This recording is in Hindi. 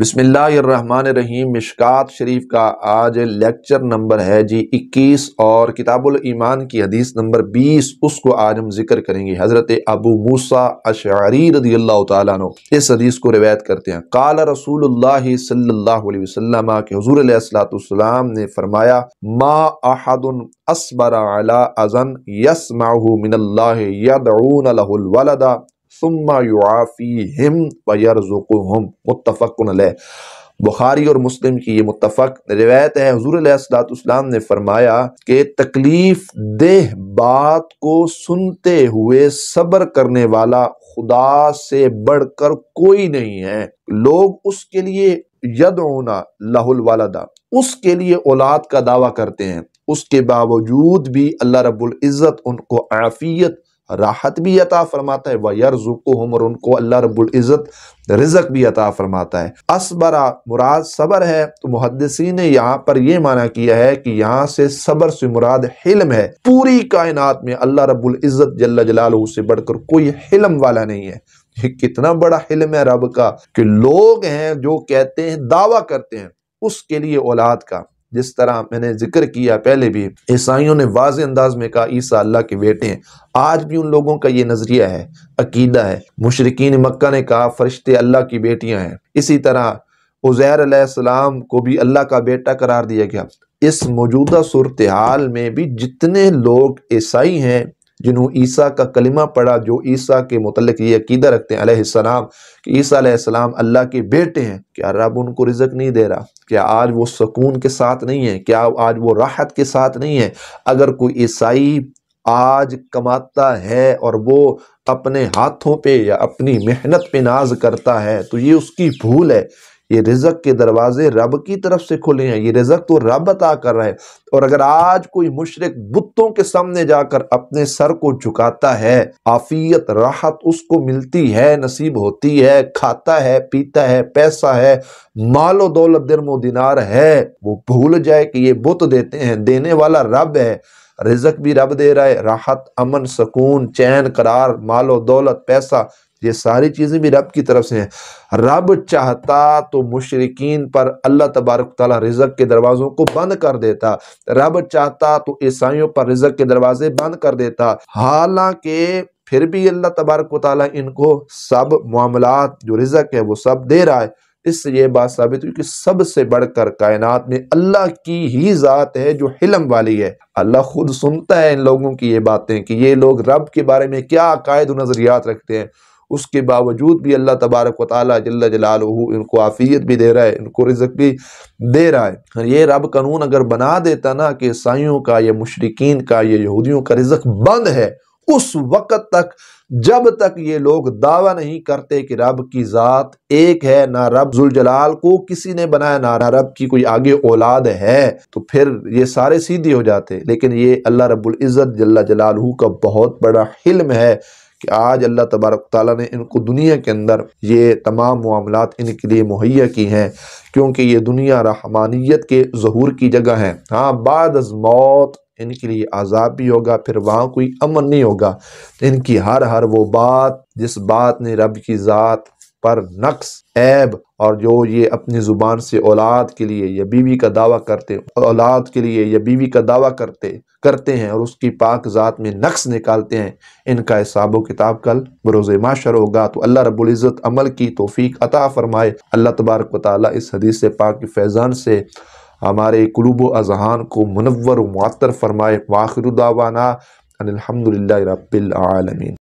रहीम मिशकात शरीफ का आज लेक्चर नंबर है जी 21 और किताबुल ईमान की हदीस नंबर 20 उसको आज हम जिक्र करेंगे हज़रत अबू मूसा अशारी रदी अल्लाह तु इस हदीस को रिवायत करते हैं काल रसूल सल्लल्लाहु अलैहि वसल्लम के हजूर सलाम ने फरमाया मा अहदन असबरा अला अजन यसमाहु मिनल्लाह यदऊन लहुल वलदा बुखारी और मुस्लिम की ये मुतफ़ रिवायत है हजूर ने फरमाया कि तकलीफ देह बात को सुनते हुए सब्र करने वाला खुदा से बढ़कर कोई नहीं है लोग उसके लिए यद होना लाहुल वालदा उसके लिए औलाद का दावा करते हैं उसके बावजूद भी अल्लाह रब्बुल इज़्ज़त उनको आफियत राहत भी अता फरमाता है व यरजुको हम और उनको अल्लाह रब्बुल इज़्ज़त रिजक भी अता फरमाता है असबरा मुराद सबर है तो मुहदसी ने यहाँ पर यह माना किया है कि यहाँ से सबर से मुराद हिल्म है पूरी कायनात में अल्लाह रब्बुल इज़्ज़त जल्ला जलालहू से बढ़कर कोई हिल्म वाला नहीं है ये कितना बड़ा हिल्म है रब का कि लोग हैं जो कहते हैं दावा करते हैं उसके लिए औलाद का जिस तरह मैंने जिक्र किया पहले भी ईसाइयों ने वाज अंदाज में कहा ईसा अल्लाह के बेटे हैं आज भी उन लोगों का ये नज़रिया है अकीदा है मुशरकिन मक्का ने कहा फरिश्ते अल्लाह की बेटियाँ हैं इसी तरह उज़ैर सलाम को भी अल्लाह का बेटा करार दिया गया इस मौजूदा सूरत हाल में भी जितने लोग ईसाई हैं जिन्हों ईसा का कलिमा पढ़ा जो ईसा के मतलब ये अकीदा रखते हैं अलैहिस्सलाम कि ईसा अलैहिस्सलाम अल्लाह के बेटे हैं क्या रब उनको रिजक नहीं दे रहा क्या आज वो सुकून के साथ नहीं है क्या आज वो राहत के साथ नहीं है अगर कोई ईसाई आज कमाता है और वो अपने हाथों पे या अपनी मेहनत पे नाज करता है तो ये उसकी भूल है ये रिजक के दरवाजे रब की तरफ से खुले हैं ये रिजक तो रब अता कर रहा है और अगर आज कोई मुशरक बुतों के सामने जाकर अपने सर को झुकाता है आफियत राहत उसको मिलती है नसीब होती है खाता है पीता है पैसा है मालो दौलत दिन दिनार है वो भूल जाए कि ये बुत देते हैं देने वाला रब है रिजक भी रब दे रहा है राहत अमन सुकून चैन करार मालो दौलत पैसा ये सारी चीज़ें भी रब की तरफ से हैं रब चाहता तो मुशरकिन पर अल्लाह तबारक ताली रिजक के दरवाज़ों को बंद कर देता रब चाहता तो ईसाइयों पर रिजक के दरवाजे बंद कर देता हालांकि फिर भी अल्लाह तबारक ताली इनको सब मामला जो रिजक है वो सब दे रहा है इससे ये बात साबित हुई कि सबसे बढ़कर कायनात में अल्लाह की ही ज़ात है जो हिलम वाली है अल्लाह खुद सुनता है इन लोगों की ये बातें कि ये लोग रब के बारे में क्या अकायद नज़रियात रखते हैं उसके बावजूद भी अल्लाह तबारक वाली ताली जल्ला इनको आफ़ियत भी दे रहा है इनको रिजक भी दे रहा है ये रब कानून अगर बना देता ना कि ईसाइयों का या मशरकिन का या यहूदियों का रिजक बंद है उस वक़्त तक जब तक ये लोग दावा नहीं करते कि रब की ज़ात एक है ना रब जुलजलाल को किसी ने बनाया ना रब की कोई आगे औलाद है तो फिर ये सारे सीधे हो जाते लेकिन ये अल्लाह रब्बुल इज़्ज़त जल्ला जलालहू का बहुत बड़ा हिल्म है कि आज अल्लाह तबारक ताली ने इनको दुनिया के अंदर ये तमाम मामला इनके लिए मुहैया की हैं क्योंकि ये दुनिया रहमानियत के जहूर की जगह है हाँ बाद मौत इनके लिए आज़ाब भी होगा फिर वहाँ कोई अमन नहीं होगा तो इनकी हर हर वो बात जिस बात ने रब की ज़ात पर नक्स ऐब और जो ये अपनी ज़ुबान से औलाद के लिए या बीवी का दावा करते औलाद के लिए या बीवी का दावा करते करते हैं और उसकी पाक ज़ात में नक्स निकालते हैं इनका हिसाब किताब कल बरोज़ माशर होगा तो अल्लाह रबुल्ज़त अमल की तोफ़ी अता फ़रमाए अल्लाह तबारक ताली इस हदीस पाक फैज़ान से हमारे क्लूब अजहान को मुनवर मुअतर फ़रमाए वाखिर दावाना अनिलहमदिल्ला